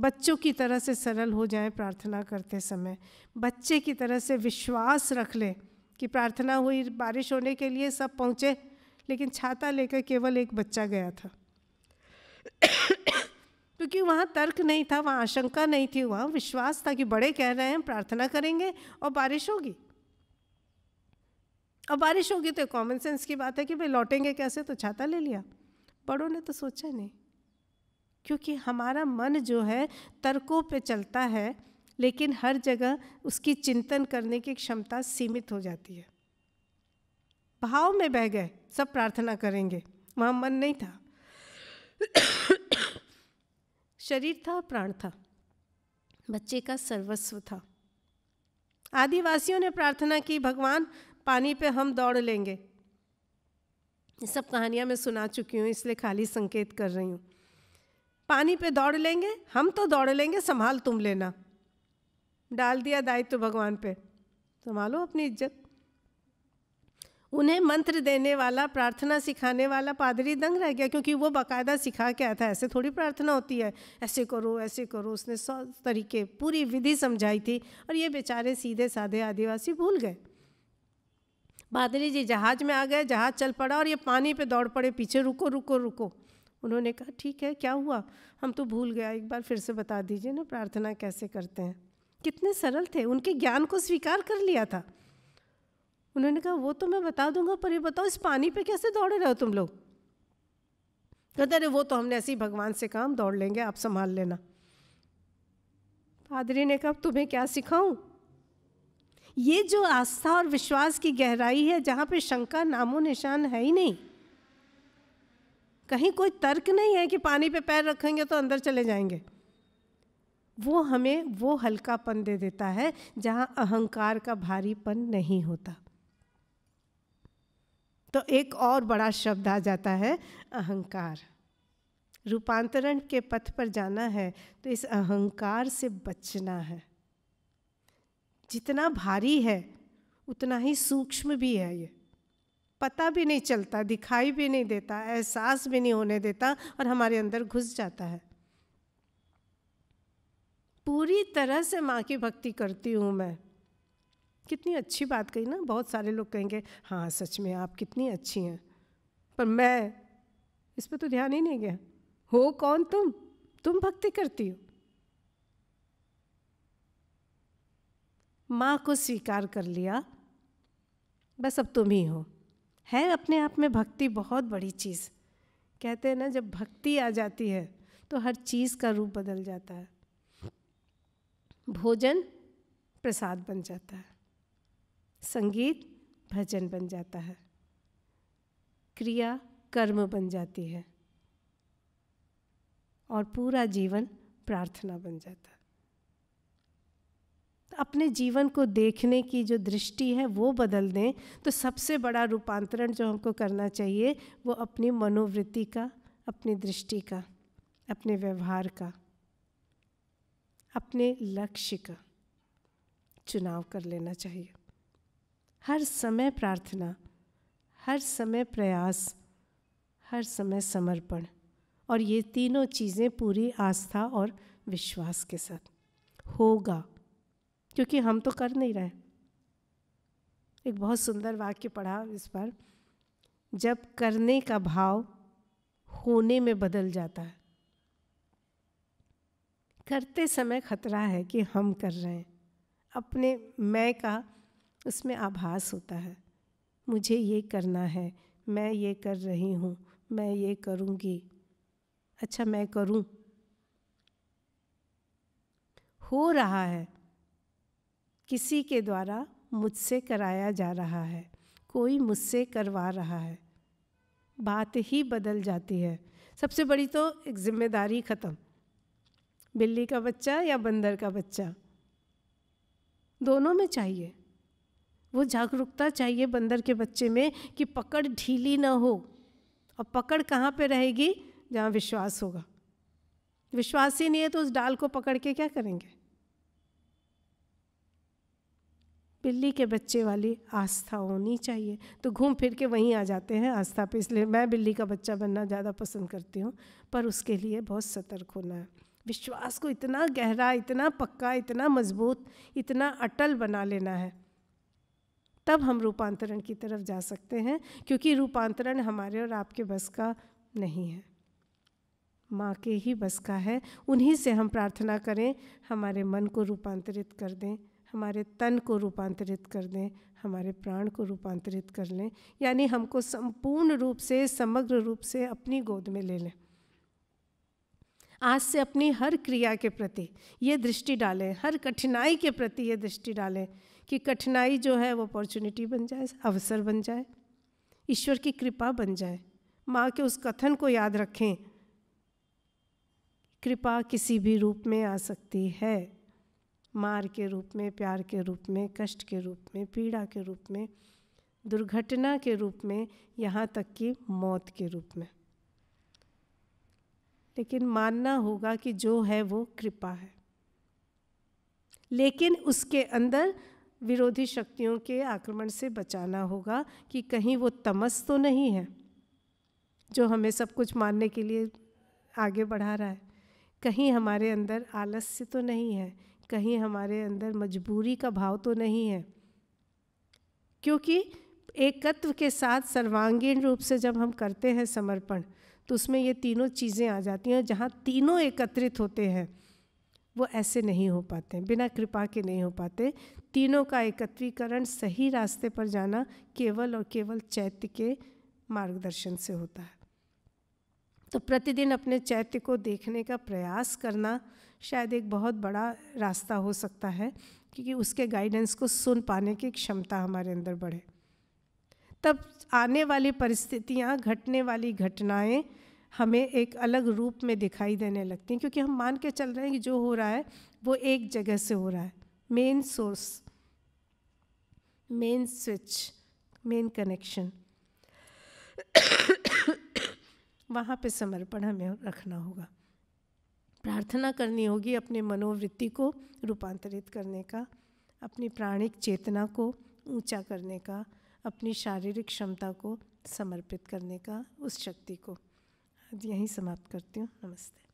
बच्चों की तरह से सरल हो जाए प्रार्थना करते समय बच्चे की तरह से विश्वास रख ले कि प्रार्थना हुई बारिश होने के लिए सब पहुँचे लेकिन छाता लेकर केवल एक बच्चा गया था क्योंकि वहाँ तर्क नहीं था वहाँ आशंका नहीं थी वहाँ विश्वास था कि बड़े कह रहे हैं प्रार्थना करेंगे और बारिश होगी और बारिश होगी तो कॉमन सेंस की बात है कि भाई लौटेंगे कैसे तो छाता ले लिया बड़ों ने तो सोचा नहीं क्योंकि हमारा मन जो है तर्कों पे चलता है लेकिन हर जगह उसकी चिंतन करने की क्षमता सीमित हो जाती है भाव में बह गए सब प्रार्थना करेंगे वहाँ मन नहीं था शरीर था प्राण था बच्चे का सर्वस्व था आदिवासियों ने प्रार्थना की भगवान पानी पे हम दौड़ लेंगे ये सब कहानियाँ मैं सुना चुकी हूँ इसलिए खाली संकेत कर रही हूँ पानी पे दौड़ लेंगे हम तो दौड़ लेंगे संभाल तुम लेना डाल दिया दायित्व भगवान पे संभालो अपनी इज्जत उन्हें मंत्र देने वाला प्रार्थना सिखाने वाला पादरी दंग रह गया क्योंकि वो बाकायदा सिखा के आया था ऐसे थोड़ी प्रार्थना होती है ऐसे करो ऐसे करो उसने सौ तरीके पूरी विधि समझाई थी और ये बेचारे सीधे साधे आदिवासी भूल गए पादरी जी जहाज़ में आ गए जहाज़ चल पड़ा और ये पानी पे दौड़ पड़े पीछे रुको रुको रुको उन्होंने कहा ठीक है क्या हुआ हम तो भूल गया एक बार फिर से बता दीजिए ना प्रार्थना कैसे करते हैं कितने सरल थे उनके ज्ञान को स्वीकार कर लिया था उन्होंने कहा वो तो मैं बता दूंगा पर ये बताओ इस पानी पे कैसे दौड़ रहे हो तुम लोग कहते अरे वो तो हमने ऐसे ही भगवान से कहा हम दौड़ लेंगे आप संभाल लेना पादरी ने कहा तुम्हें क्या सिखाऊं ये जो आस्था और विश्वास की गहराई है जहाँ पे शंका नामो निशान है ही नहीं कहीं कोई तर्क नहीं है कि पानी पे पैर रखेंगे तो अंदर चले जाएंगे वो हमें वो हल्कापन दे देता है जहाँ अहंकार का भारीपन नहीं होता तो एक और बड़ा शब्द आ जाता है अहंकार रूपांतरण के पथ पर जाना है तो इस अहंकार से बचना है जितना भारी है उतना ही सूक्ष्म भी है ये पता भी नहीं चलता दिखाई भी नहीं देता एहसास भी नहीं होने देता और हमारे अंदर घुस जाता है पूरी तरह से माँ की भक्ति करती हूँ मैं कितनी अच्छी बात कही ना बहुत सारे लोग कहेंगे हाँ सच में आप कितनी अच्छी हैं पर मैं इस पर तो ध्यान ही नहीं गया हो कौन तुम तुम भक्ति करती हो माँ को स्वीकार कर लिया बस अब तुम ही हो है अपने आप में भक्ति बहुत बड़ी चीज़ कहते हैं ना जब भक्ति आ जाती है तो हर चीज़ का रूप बदल जाता है भोजन प्रसाद बन जाता है संगीत भजन बन जाता है क्रिया कर्म बन जाती है और पूरा जीवन प्रार्थना बन जाता है अपने जीवन को देखने की जो दृष्टि है वो बदल दें तो सबसे बड़ा रूपांतरण जो हमको करना चाहिए वो अपनी मनोवृत्ति का अपनी दृष्टि का अपने व्यवहार का अपने लक्ष्य का चुनाव कर लेना चाहिए हर समय प्रार्थना हर समय प्रयास हर समय समर्पण और ये तीनों चीज़ें पूरी आस्था और विश्वास के साथ होगा क्योंकि हम तो कर नहीं रहे एक बहुत सुंदर वाक्य पढ़ा इस पर जब करने का भाव होने में बदल जाता है करते समय खतरा है कि हम कर रहे हैं अपने मैं का उसमें आभास होता है मुझे ये करना है मैं ये कर रही हूँ मैं ये करूँगी अच्छा मैं करूँ हो रहा है किसी के द्वारा मुझसे कराया जा रहा है कोई मुझसे करवा रहा है बात ही बदल जाती है सबसे बड़ी तो एक जिम्मेदारी ख़त्म बिल्ली का बच्चा या बंदर का बच्चा दोनों में चाहिए वो जागरूकता चाहिए बंदर के बच्चे में कि पकड़ ढीली ना हो और पकड़ कहाँ पे रहेगी जहाँ विश्वास होगा विश्वास ही नहीं है तो उस डाल को पकड़ के क्या करेंगे बिल्ली के बच्चे वाली आस्था होनी चाहिए तो घूम फिर के वहीं आ जाते हैं आस्था पे इसलिए मैं बिल्ली का बच्चा बनना ज़्यादा पसंद करती हूँ पर उसके लिए बहुत सतर्क होना है विश्वास को इतना गहरा इतना पक्का इतना मजबूत इतना अटल बना लेना है तब हम रूपांतरण की तरफ जा सकते हैं क्योंकि रूपांतरण हमारे और आपके बस का नहीं है माँ के ही बस का है उन्हीं से हम प्रार्थना करें हमारे मन को रूपांतरित कर दें हमारे तन को रूपांतरित कर दें हमारे प्राण को रूपांतरित कर लें यानी हमको संपूर्ण रूप से समग्र रूप से अपनी गोद में ले लें आज से अपनी हर क्रिया के प्रति ये दृष्टि डालें हर कठिनाई के प्रति ये दृष्टि डालें कि कठिनाई जो है वो अपॉर्चुनिटी बन जाए अवसर बन जाए ईश्वर की कृपा बन जाए माँ के उस कथन को याद रखें कृपा किसी भी रूप में आ सकती है मार के रूप में प्यार के रूप में कष्ट के रूप में पीड़ा के रूप में दुर्घटना के रूप में यहाँ तक कि मौत के रूप में लेकिन मानना होगा कि जो है वो कृपा है लेकिन उसके अंदर विरोधी शक्तियों के आक्रमण से बचाना होगा कि कहीं वो तमस तो नहीं है जो हमें सब कुछ मानने के लिए आगे बढ़ा रहा है कहीं हमारे अंदर आलस्य तो नहीं है कहीं हमारे अंदर मजबूरी का भाव तो नहीं है क्योंकि एकत्व के साथ सर्वांगीण रूप से जब हम करते हैं समर्पण तो उसमें ये तीनों चीज़ें आ जाती हैं जहाँ तीनों एकत्रित होते हैं वो ऐसे नहीं हो पाते बिना कृपा के नहीं हो पाते तीनों का एकत्रीकरण सही रास्ते पर जाना केवल और केवल चैत्य के मार्गदर्शन से होता है तो प्रतिदिन अपने चैत्य को देखने का प्रयास करना शायद एक बहुत बड़ा रास्ता हो सकता है क्योंकि उसके गाइडेंस को सुन पाने की क्षमता हमारे अंदर बढ़े तब आने वाली परिस्थितियाँ घटने वाली घटनाएँ हमें एक अलग रूप में दिखाई देने लगती हैं क्योंकि हम मान के चल रहे हैं कि जो हो रहा है वो एक जगह से हो रहा है main source main switch main connection वहाँ पे समर्पण हमें रखना होगा प्रार्थना करनी होगी अपने मनोवृत्ति को रूपांतरित करने का अपनी प्राणिक चेतना को ऊंचा करने का अपनी शारीरिक क्षमता को समर्पित करने का उस शक्ति को यहीं समाप्त करती हूँ नमस्ते